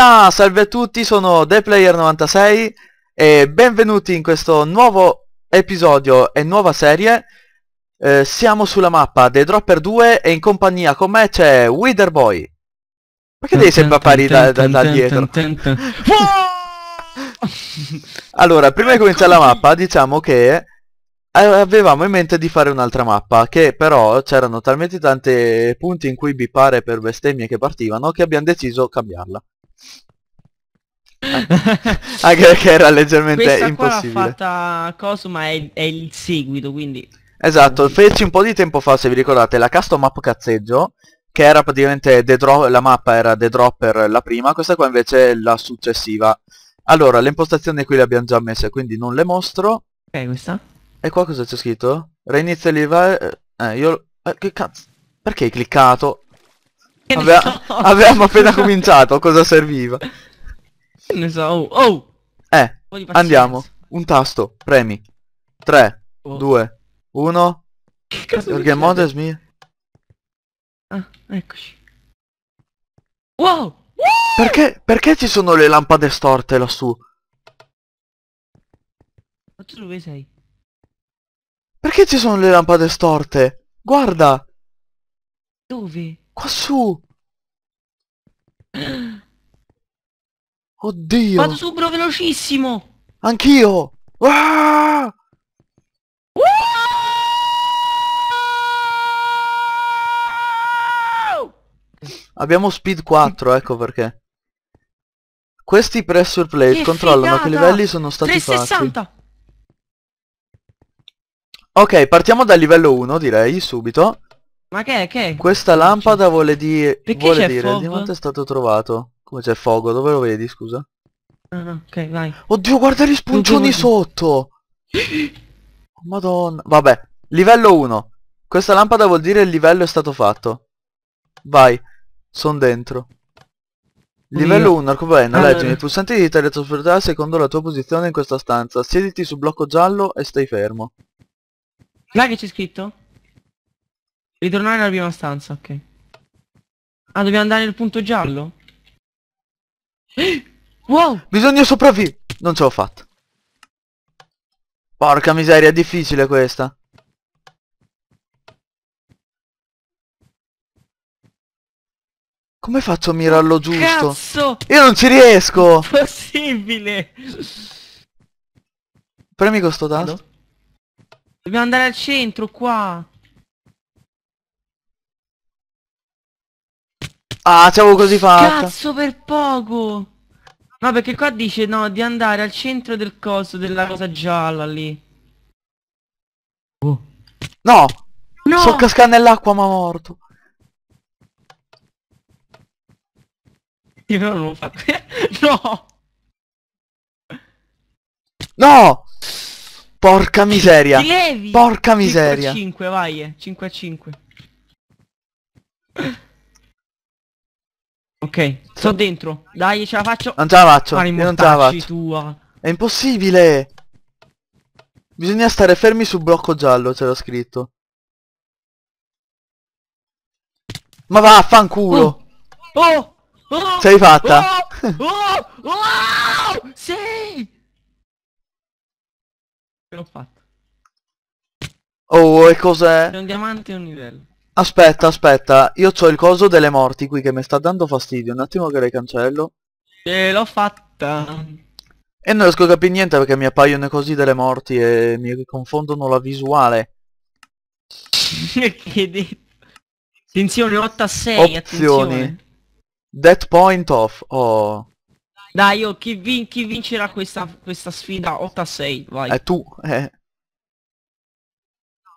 là, salve a tutti, sono ThePlayer96 e benvenuti in questo nuovo episodio e nuova serie. Eh, siamo sulla mappa The Dropper 2 e in compagnia con me c'è Witherboy. Perché devi sempre apparire da, da, da dietro? allora, prima di cominciare la mappa, diciamo che avevamo in mente di fare un'altra mappa che però c'erano talmente tanti punti in cui bipare per bestemmie che partivano che abbiamo deciso cambiarla Ah, anche perché era leggermente Questa impossibile. Questa fatta Cosma è, è il seguito, quindi... Esatto, feci un po' di tempo fa, se vi ricordate, la custom map cazzeggio, che era praticamente The la mappa era The Dropper la prima, questa qua invece è la successiva. Allora, le impostazioni qui le abbiamo già messe, quindi non le mostro. Ok, questa? E qua cosa c'è scritto? Reinizia il eh, eh, io... Eh, che cazzo? Perché hai cliccato? Aveva... so? Avevamo appena cominciato, cosa serviva? ne so, oh, oh! Eh, andiamo. Un tasto, premi. 3, 2, 1. Che cazzo Your game mode is Ah, eccoci. Wow! Perché, perché ci sono le lampade storte lassù? Ma tu dove sei? Perché ci sono le lampade storte? Guarda! Dove? su! Oddio! Vado su, velocissimo! Anch'io! Ah! Abbiamo speed 4, ecco perché. Questi pressure plate che controllano figata. che livelli sono stati 360. fatti. Ok, partiamo dal livello 1, direi, subito. Ma che è? Che è? Questa lampada vuole, di... Perché vuole c'è dire Fog? di quanto è stato trovato. Come c'è Fogo? Dove lo vedi, scusa? Ah, ah ok, vai. Oddio, guarda gli spuncioni sotto! Madonna. Vabbè, livello 1. Questa lampada vuol dire il livello è stato fatto. Vai, sono dentro. Livello 1, arcobaleno, ah, leggimi. I eh. pulsanti di teletrasportare secondo la tua posizione in questa stanza. Siediti sul blocco giallo e stai fermo. Là che c'è scritto? Ritornare alla prima stanza, ok. Ah, dobbiamo andare nel punto giallo? Wow! Bisogna sopravvivere! Non ce l'ho fatta. Porca miseria, è difficile questa. Come faccio a mirarlo giusto? Cazzo! Io non ci riesco! Possibile! Premi questo tasto. Dobbiamo andare al centro, qua! Ah, ci avevo così fatto. Cazzo per poco. No, perché qua dice no, di andare al centro del coso della cosa gialla lì. Oh. No! No! Sto cascando nell'acqua ma morto. Io non l'ho fatto. no! No! Porca miseria! Porca miseria! 5 vai, eh. 5 a 5. Ok, sto dentro. Dai, ce la faccio. Non ce la faccio. Ma non ce la faccio. Tua. È impossibile. Bisogna stare fermi sul blocco giallo, ce c'era scritto. Ma va, fanculo. Oh, oh. Oh. Oh. Sei fatta. Oh, oh. Oh. Oh. Sì. L'ho fatta. Oh, e cos'è? È un diamante e un livello. Aspetta, aspetta, io ho il coso delle morti qui che mi sta dando fastidio, un attimo che le cancello. Ce l'ho fatta. E non riesco a capire niente perché mi appaiono così delle morti e mi confondono la visuale. che detto? Attenzione, 8 a 6, Opzioni. Attenzione. That point off, oh. Dai, io, chi, vin chi vincerà questa, questa, sfida 8 a 6, vai. È eh, tu, eh.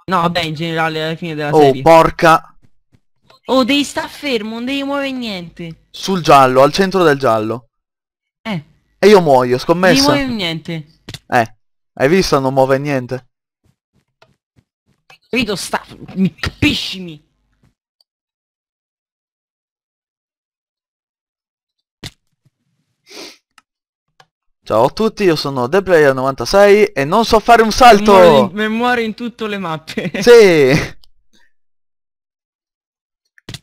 No, beh, in generale alla fine della oh, serie. Oh, porca. Oh, devi sta fermo, non devi muovere niente. Sul giallo, al centro del giallo. Eh. E io muoio, scommessa. Non muove niente. Eh. Hai visto? Non muove niente. Capito? Sta... Mi capiscimi. Ciao a tutti, io sono ThePlayer96 e non so fare un salto! Me muore in, me in tutte le mappe! Sì!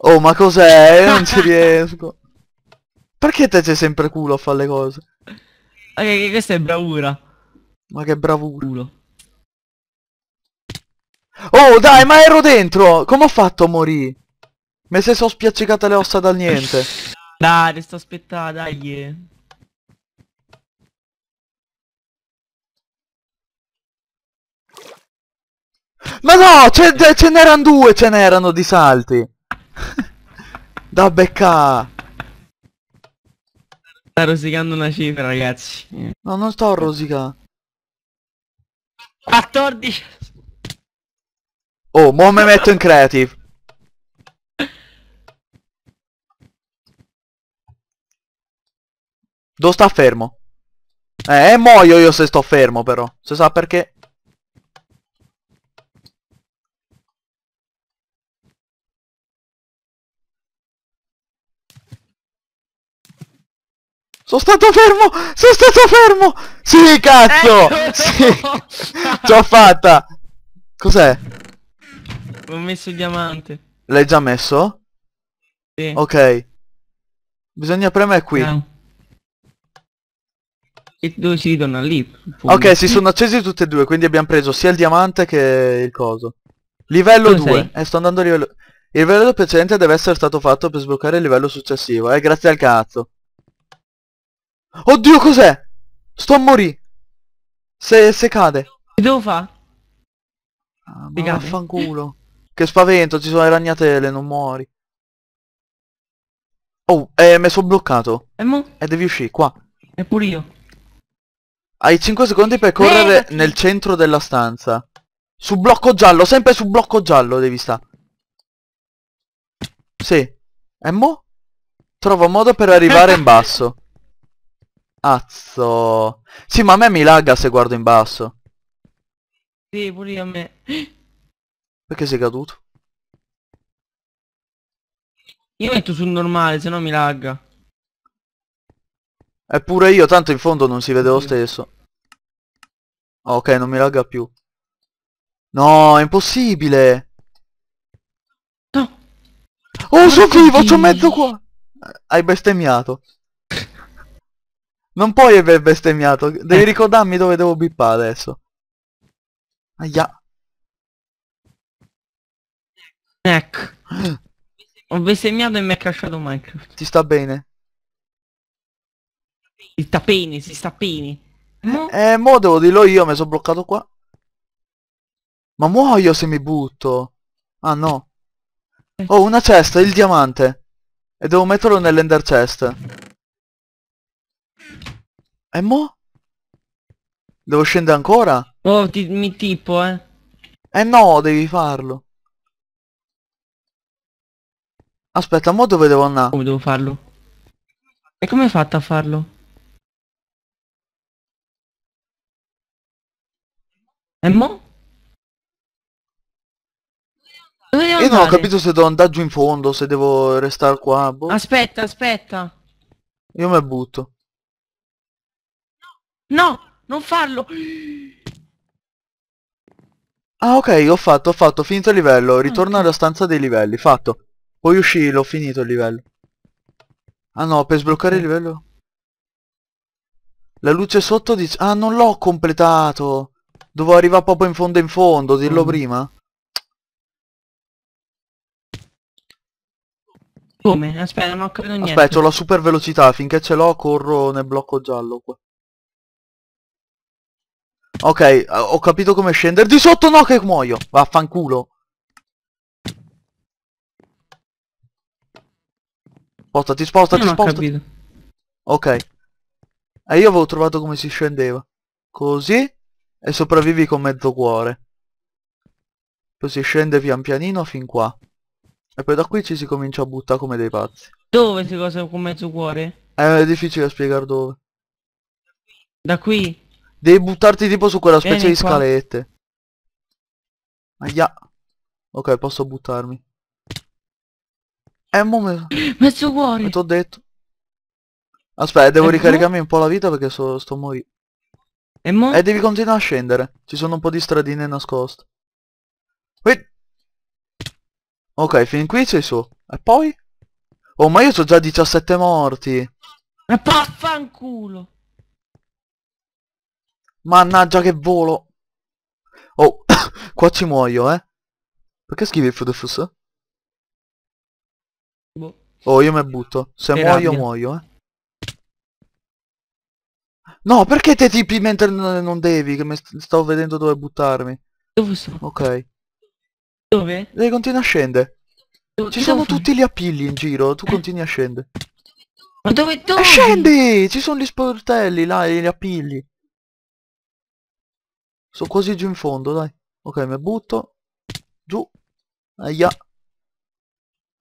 Oh, ma cos'è? Non ci riesco! Perché te sei sempre culo a fare le cose? Ok, questa è bravura. Ma che bravura. Culo. Oh, dai, ma ero dentro! Come ho fatto a morire? Mi sei sono spiaccicate le ossa dal niente. dai, sto aspettando, dai. Ma no, ce, ce n'erano due, ce n'erano di salti. da becca. Sta rosicando una cifra, ragazzi. No, non sto a rosicando. 14. Oh, mo me metto in creative. Dove sta fermo? Eh, muoio io se sto fermo però. Se sa perché... Sono stato fermo! Sono stato fermo! Sì, cazzo! Eh, sì! Ce l'ho fatta! Cos'è? Ho messo il diamante. L'hai già messo? Sì. Ok. Bisogna premere qui. E dove si ritorna lì? Ok, si sono accesi tutti e due, quindi abbiamo preso sia il diamante che il coso. Livello 2. Eh, sto andando a livello... Il livello precedente deve essere stato fatto per sbloccare il livello successivo, eh, grazie al cazzo. Oddio cos'è? Sto a morire. Se, se cade. Che devo fare? Ah, ma vaffanculo. che spavento, ci sono le ragnatele, non muori. Oh, eh, mi sono bloccato. E mo? E eh, devi uscire, qua. Eppure io. Hai 5 secondi per correre eh, nel centro della stanza. Su blocco giallo, sempre su blocco giallo devi sta. Sì. E mo? Trovo modo per arrivare in basso. Azzo. Sì, ma a me mi lagga se guardo in basso. Sì, pure a me. Perché sei caduto? Io metto sul normale, se no mi lagga. Eppure io, tanto in fondo non si vede lo stesso. ok, non mi lagga più. No, è impossibile! No! Oh, sono vivo, c'ho mezzo qua! Hai bestemmiato. Non puoi aver bestemmiato. Devi eh. ricordarmi dove devo bippare adesso. Aia. Mac. Ho bestemmiato e mi ha crashato Minecraft. Ti sta bene. Il tappini, si sta bene. Eh, mo? Eh, mo devo dirlo io, mi sono bloccato qua. Ma muoio se mi butto. Ah no. Ho eh. oh, una cesta, il diamante. E devo metterlo nell'ender chest. E mo? Devo scendere ancora? Oh, ti, mi tipo, eh. Eh no, devi farlo. Aspetta, mo dove devo andare? Come devo farlo? E come hai fatto a farlo? E mo? Dove devo Io non ho capito se devo andare giù in fondo, se devo restare qua. Boh. Aspetta, aspetta. Io me butto. No, non farlo. Ah ok, ho fatto, ho fatto, ho finito il livello. Ritorno okay. alla stanza dei livelli, fatto. Poi uscì, l'ho finito il livello. Ah no, per sbloccare il livello. La luce sotto dice... Ah, non l'ho completato. Dovevo arrivare proprio in fondo in fondo, dirlo mm. prima. Come? Aspetta, non ho capito niente. Aspetta, ho la super velocità, finché ce l'ho corro nel blocco giallo qua. Ok, eh, ho capito come scendere. Di sotto no che muoio. Vaffanculo. Spostati, spostati, io spostati. Ok. E io avevo trovato come si scendeva. Così. E sopravvivi con mezzo cuore. Poi si scende pian pianino fin qua. E poi da qui ci si comincia a buttare come dei pazzi. Dove si cosa con mezzo cuore? Eh, è difficile spiegare dove. Da qui? Devi buttarti tipo su quella specie Vieni di qua. scalette. Aia. Ok, posso buttarmi. E eh, mo me... Mezzo cuore. T'ho detto. Aspetta, devo e eh, ricaricarmi mo? un po' la vita perché so, sto morendo. E eh, mo? Eh, devi continuare a scendere. Ci sono un po' di stradine nascoste. Wait. Ok, fin qui sei su. E poi? Oh, ma io ho già 17 morti. Ma paffanculo. Mannaggia che volo! Oh, qua ci muoio, eh! Perché scrivi Fudefus? Boh. Oh, io mi butto. Se e muoio, rabbia. muoio, eh. No, perché te tipi mentre non devi? Che mi stavo vedendo dove buttarmi. Dove sono? Ok. Dove? Lei eh, continua a scendere. Dove, ci dove? sono tutti gli appigli in giro, tu continui a scendere. Ma dove, eh, tu? scendi! Ci sono gli sportelli là, gli appigli. Sono quasi giù in fondo, dai. Ok, mi butto. Giù. Aia.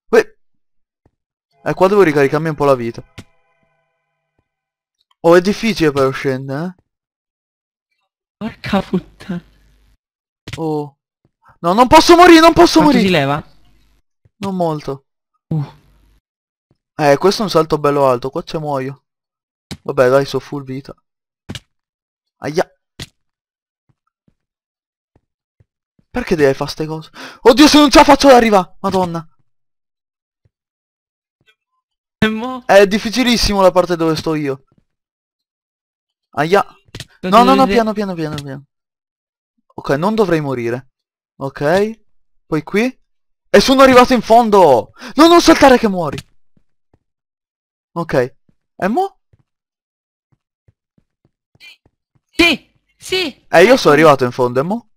Uè. E eh, qua devo ricaricarmi un po' la vita. Oh, è difficile però scendere, eh. Porca puttana. Oh. No, non posso morire, non posso Quanto morire. si leva? Non molto. Uh. Eh, questo è un salto bello alto, qua c'è muoio. Vabbè, dai, so full vita. Aia. Perché deve fare ste cose? Oddio se non ce la faccio ad arrivare! Madonna! È difficilissimo la parte dove sto io. Aia. No, no, no, piano, piano, piano, piano. Ok, non dovrei morire. Ok. Poi qui. E sono arrivato in fondo! No, non saltare che muori! Ok. E mo? Sì! Sì! E eh, io sono arrivato in fondo, e mo?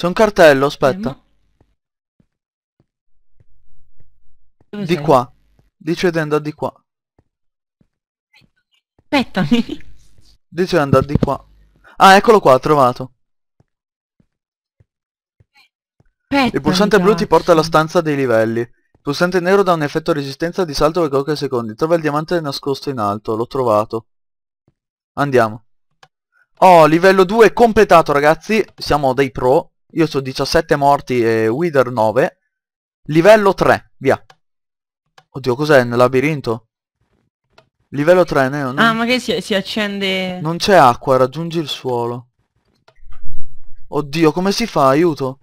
C'è un cartello, aspetta. Dove di sei? qua. Dice di andare di qua. Aspettami. Dice di andare di qua. Ah, eccolo qua, ho trovato. Aspettami, Il pulsante blu ti porta alla stanza dei livelli. Il pulsante nero dà un effetto resistenza di salto per qualche secondi. Trova il diamante nascosto in alto, l'ho trovato. Andiamo. Oh, livello 2 completato ragazzi, siamo dei pro. Io ho 17 morti e Wither 9. Livello 3, via. Oddio, cos'è? Nel labirinto? Livello 3, Neo. Non... Ah, ma che si, si accende... Non c'è acqua, raggiungi il suolo. Oddio, come si fa? Aiuto.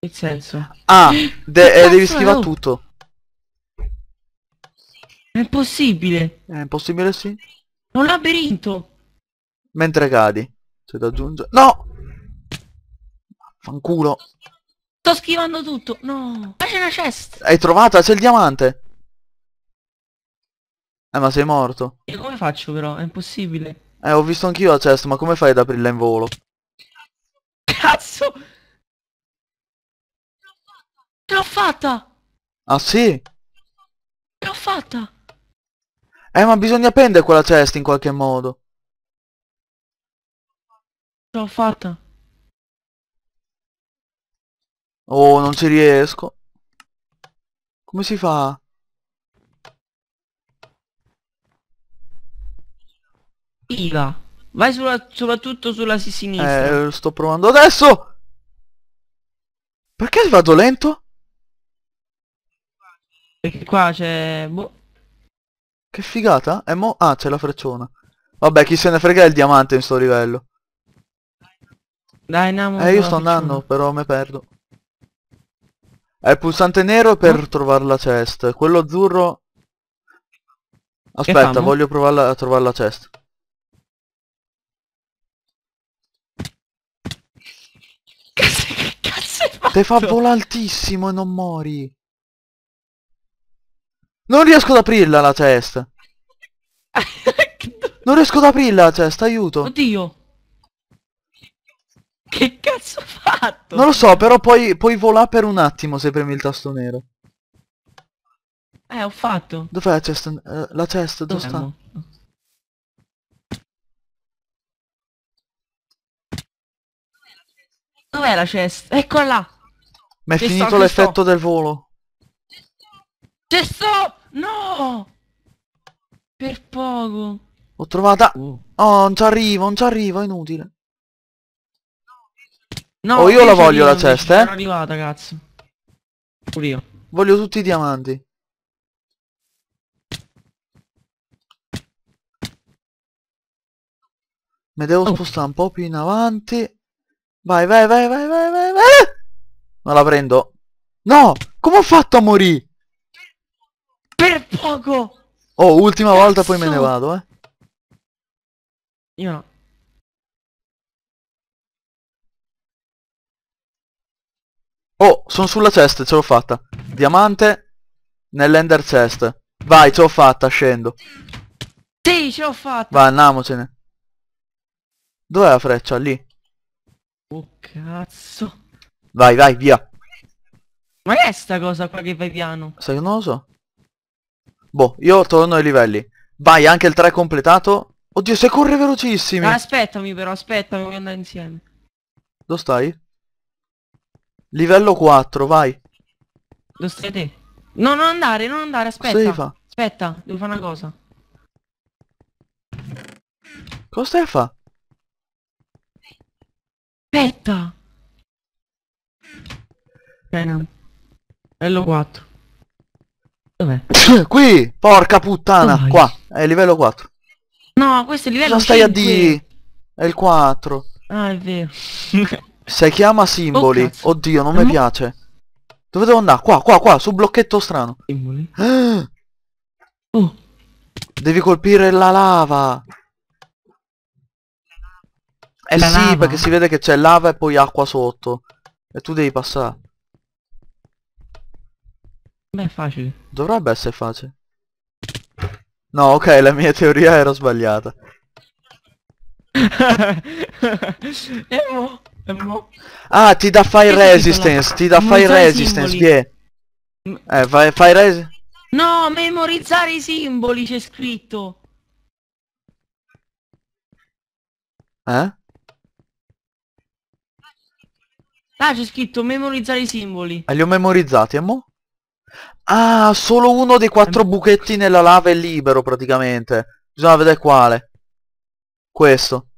Il senso? Ah, de eh, devi schivare tutto. È impossibile. È impossibile, sì. Un labirinto. Mentre cadi. C'è da aggiungere... No! Fanculo! Sto schivando tutto, no! Ma c'è una chest! Hai trovata? C'è il diamante! Eh ma sei morto! E come faccio però? È impossibile! Eh ho visto anch'io la chest, ma come fai ad aprirla in volo? Cazzo! Ce l'ho fatta! Ah sì? Ce l'ho fatta! Eh ma bisogna prendere quella chest in qualche modo! l'ho fatta. Oh, non ci riesco. Come si fa? Iva. Vai sulla, soprattutto sulla sinistra. Eh, sto provando adesso! Perché vado lento? Perché qua c'è... Boh. Che figata? E eh, mo... Ah, c'è la frecciona. Vabbè, chi se ne frega è il diamante in sto livello. Dai, andiamo. Eh, io sto andando, però me perdo. È il pulsante nero per oh. trovare la chest. Quello azzurro... Aspetta, voglio provare a trovare la chest. Che cazzo hai fatto? Te fa volare altissimo e non mori. Non riesco ad aprirla la chest. non riesco ad aprirla la chest, aiuto. Oddio. Che cazzo ho fatto? Non lo so, però poi, puoi volare per un attimo se premi il tasto nero. Eh, ho fatto. Dov'è la cesta? Eh, la cesta, dove sta? Dov'è la cesta? Eccola là! Ma è finito l'effetto del volo. C'è sto! No! Per poco! Ho trovata... Oh. oh, non ci arrivo, non ci arrivo, è inutile. No, oh, io la voglio la cesta, eh. Sono arrivata, cazzo. Pure io. Voglio tutti i diamanti. Mi devo oh. spostare un po' più in avanti. Vai, vai, vai, vai, vai, vai, vai. Ma la prendo. No! Come ho fatto a morire? Per poco! Oh, ultima cazzo. volta poi me ne vado, eh. Io no. Oh, sono sulla cesta, ce l'ho fatta. Diamante nell'ender chest. Vai, ce l'ho fatta, scendo. Sì, ce l'ho fatta. Vai, andiamocene. Dov'è la freccia? Lì. Oh cazzo. Vai, vai, via. Ma che è sta cosa qua che vai piano? Sai, non lo so. Boh, io torno ai livelli. Vai, anche il 3 completato. Oddio, se corre velocissimi. Ma aspettami però, aspettami, voglio andare insieme. Dove stai? Livello 4, vai. Dove siete? No, non andare, non andare, aspetta. Cosa fa? Aspetta, devo fare una cosa. Cosa stai a fa? Aspetta. Bene. Livello 4. Dov'è? Qui! Porca puttana! Dai. Qua! È livello 4. No, questo è il livello Cosa stai 5. a di? È il 4. Ah, è vero. Se chiama simboli. Oh, Oddio, non eh, mi mhm. piace. Dove devo andare? Qua, qua, qua, sul blocchetto strano. Simboli. Oh. Devi colpire la lava. Eh la sì, lava. perché si vede che c'è lava e poi acqua sotto. E tu devi passare. Beh, è facile. Dovrebbe essere facile. No, ok, la mia teoria era sbagliata. Emo. Ah, ti dà fire resistance, ti dà fire resistance, che Eh, fai, fai res... No, memorizzare i simboli c'è scritto. Eh? Ah, c'è scritto memorizzare i simboli. E ah, li ho memorizzati, e mo? Ah, solo uno dei quattro buchetti nella lava è libero, praticamente. Bisogna vedere quale. Questo.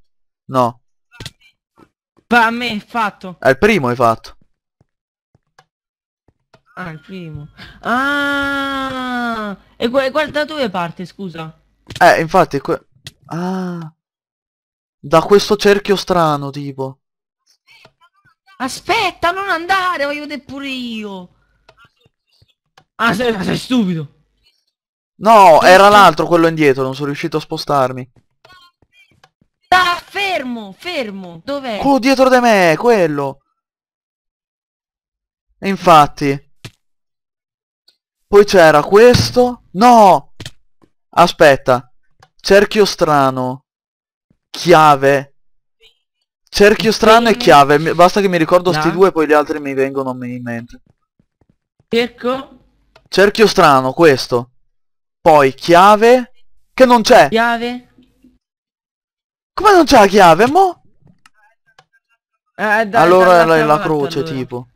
No. Pa a me fatto. È il primo hai fatto. Ah, il primo. Ah! E, gu guarda dove parte, scusa. Eh, infatti Ah. Da questo cerchio strano, tipo. Aspetta, non andare, voglio vedere pure io. Ah, sei, sei stupido. No, era l'altro quello indietro, non sono riuscito a spostarmi. Fermo, fermo. Dov'è? Quello dietro di me, quello. E infatti. Poi c'era questo. No! Aspetta. Cerchio strano. Chiave. Cerchio strano e chiave. Basta che mi ricordo No. sti due, poi gli altri mi vengono in mente. Cerco. Cerchio strano, questo. Poi chiave. Che non c'è. Chiave. Come non c'è la chiave, mo? Eh, dai, allora dai, è la, la croce, allora. tipo.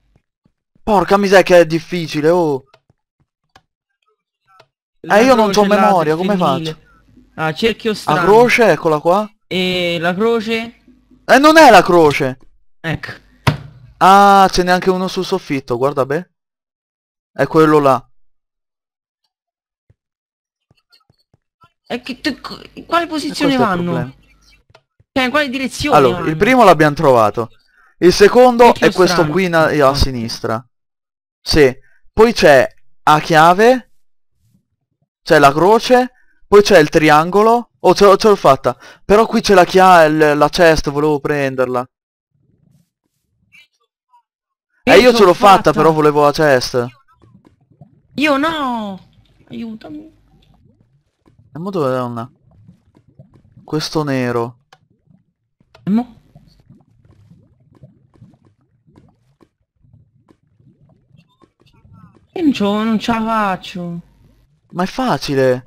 Porca miseria che è difficile, oh. La eh, io non ho memoria, come faccio? Ah, cerchio strano. La croce, eccola qua. E la croce? Eh, non è la croce. Ecco. Ah, ce n'è anche uno sul soffitto, guarda beh. È quello là. E che te, quale posizione vanno? Cioè, in quale direzione? Allora, vanno? il primo l'abbiamo trovato. Il secondo Perché è questo strano. qui a, a sinistra. Sì. Poi c'è a chiave. C'è la croce. Poi c'è il triangolo. Oh, ce l'ho fatta. Però qui c'è la chiave, la chest, volevo prenderla. E eh, io ce l'ho fatta, fatta, però volevo la chest. Io no! Aiutami. E eh, mo dove è una? Questo nero. Fermo. Io non, ce non ce la faccio. Ma è facile.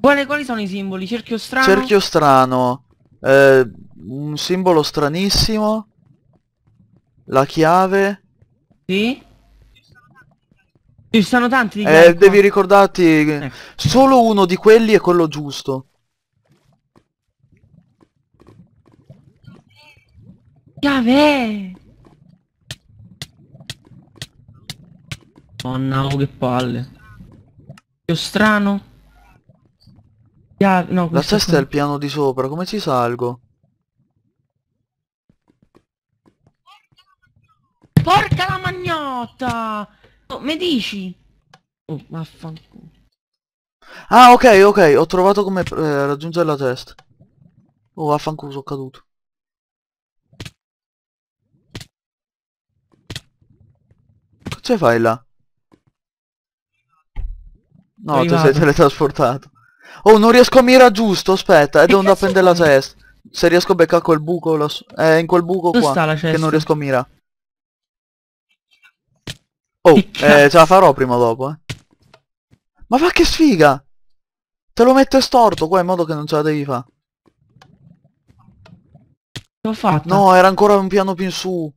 Quali, quali sono i simboli? Cerchio strano? Cerchio strano. Eh, un simbolo stranissimo. La chiave. Sì. Ci sono tanti di eh, devi ricordarti ecco. solo uno di quelli è quello giusto. Chiave! Monna, oh, che palle. Io strano. Chiave, no, La testa è al piano di sopra, come ci salgo? Porca la magnotta! Oh, me dici? Oh, vaffanculo. Ah, ok, ok, ho trovato come eh, raggiungere la testa. Oh, vaffanculo, sono caduto. Ce cioè, fai là? No, Arrivato. ti sei teletrasportato. Oh, non riesco a mira giusto, aspetta, eh, devo appende la cesta. Se riesco a beccare quel buco, la... eh, in quel buco Dove qua, che non riesco a mira. Oh, eh, ce la farò prima o dopo, eh. Ma va che sfiga! Te lo metto storto qua in modo che non ce la devi fare. L'ho fatto. No, era ancora un piano più in su.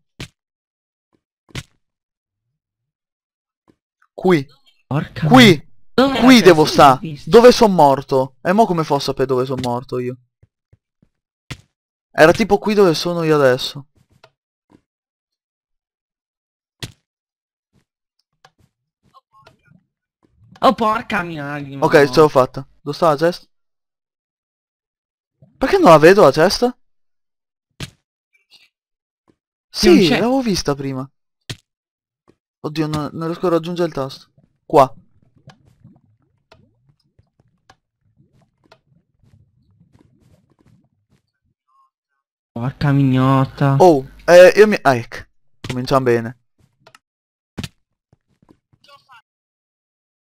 Qui. Porca qui. Dove qui devo sta. Dove sono morto? E mo come a sapere dove sono morto io? Era tipo qui dove sono io adesso. Oh porca mia anima. Ok, ce l'ho fatta. Dove sta la cesta? Perché non la vedo la cesta? Sì, l'avevo vista prima. Oddio, non, non riesco a raggiungere il tasto. Qua. Porca mignotta. Oh, eh, io mi... Ah, ecco. Cominciamo bene.